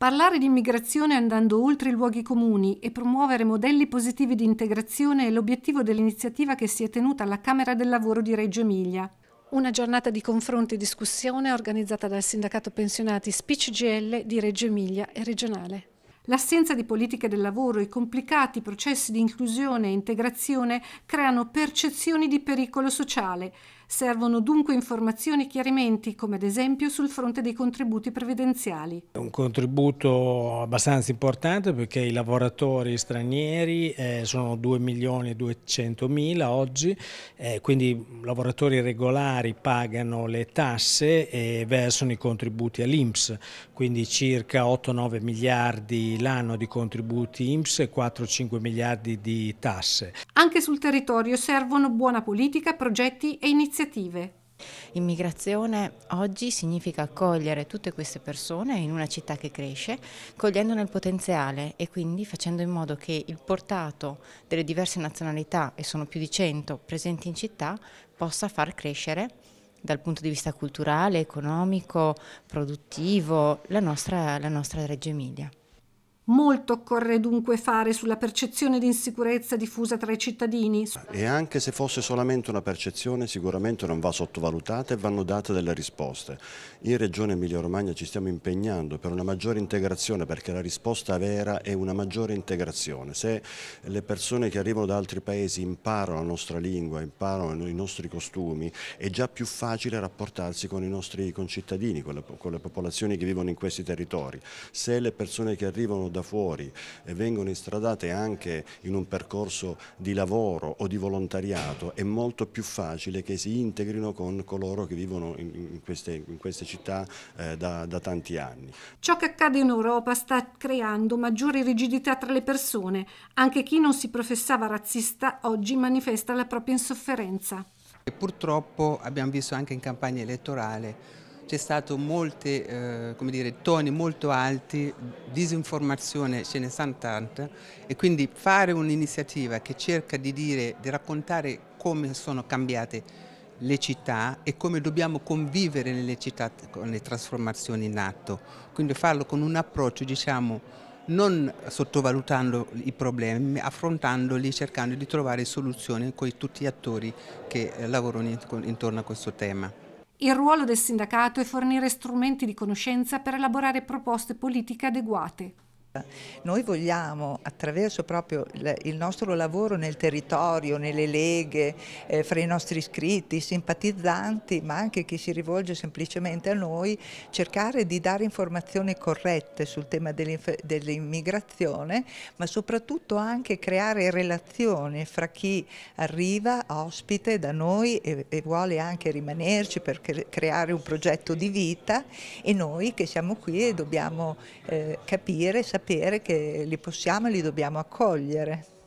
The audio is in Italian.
Parlare di immigrazione andando oltre i luoghi comuni e promuovere modelli positivi di integrazione è l'obiettivo dell'iniziativa che si è tenuta alla Camera del Lavoro di Reggio Emilia. Una giornata di confronto e discussione organizzata dal sindacato pensionati Speech GL di Reggio Emilia e regionale. L'assenza di politiche del lavoro e i complicati processi di inclusione e integrazione creano percezioni di pericolo sociale Servono dunque informazioni e chiarimenti, come ad esempio sul fronte dei contributi previdenziali. un contributo abbastanza importante perché i lavoratori stranieri eh, sono 2 milioni e 200 mila oggi, eh, quindi lavoratori regolari pagano le tasse e versano i contributi all'Inps, quindi circa 8-9 miliardi l'anno di contributi INPS e 4-5 miliardi di tasse. Anche sul territorio servono buona politica, progetti e iniziative iniziative. Immigrazione oggi significa accogliere tutte queste persone in una città che cresce, cogliendone il potenziale e quindi facendo in modo che il portato delle diverse nazionalità, e sono più di 100 presenti in città, possa far crescere dal punto di vista culturale, economico, produttivo, la nostra, la nostra Reggio Emilia. Molto occorre dunque fare sulla percezione di insicurezza diffusa tra i cittadini. E anche se fosse solamente una percezione sicuramente non va sottovalutata e vanno date delle risposte. In Regione Emilia Romagna ci stiamo impegnando per una maggiore integrazione perché la risposta vera è una maggiore integrazione. Se le persone che arrivano da altri paesi imparano la nostra lingua, imparano i nostri costumi, è già più facile rapportarsi con i nostri concittadini, con le, popolazioni che vivono in questi territori. Se le persone che arrivano da da fuori e vengono instradate anche in un percorso di lavoro o di volontariato è molto più facile che si integrino con coloro che vivono in queste, in queste città eh, da, da tanti anni. Ciò che accade in Europa sta creando maggiore rigidità tra le persone. Anche chi non si professava razzista oggi manifesta la propria insofferenza. E purtroppo abbiamo visto anche in campagna elettorale c'è stato molti eh, toni molto alti, disinformazione ce ne sono tante e quindi fare un'iniziativa che cerca di, dire, di raccontare come sono cambiate le città e come dobbiamo convivere nelle città con le trasformazioni in atto, quindi farlo con un approccio diciamo non sottovalutando i problemi, ma affrontandoli, cercando di trovare soluzioni con tutti gli attori che eh, lavorano intorno a questo tema. Il ruolo del sindacato è fornire strumenti di conoscenza per elaborare proposte politiche adeguate. Noi vogliamo attraverso proprio il nostro lavoro nel territorio, nelle leghe, eh, fra i nostri iscritti, simpatizzanti, ma anche chi si rivolge semplicemente a noi, cercare di dare informazioni corrette sul tema dell'immigrazione, ma soprattutto anche creare relazioni fra chi arriva ospite da noi e, e vuole anche rimanerci per creare un progetto di vita e noi che siamo qui e dobbiamo eh, capire, sapere sapere che li possiamo e li dobbiamo accogliere.